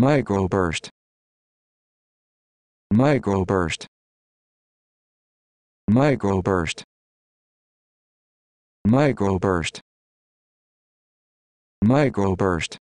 microburst microburst microburst microburst microburst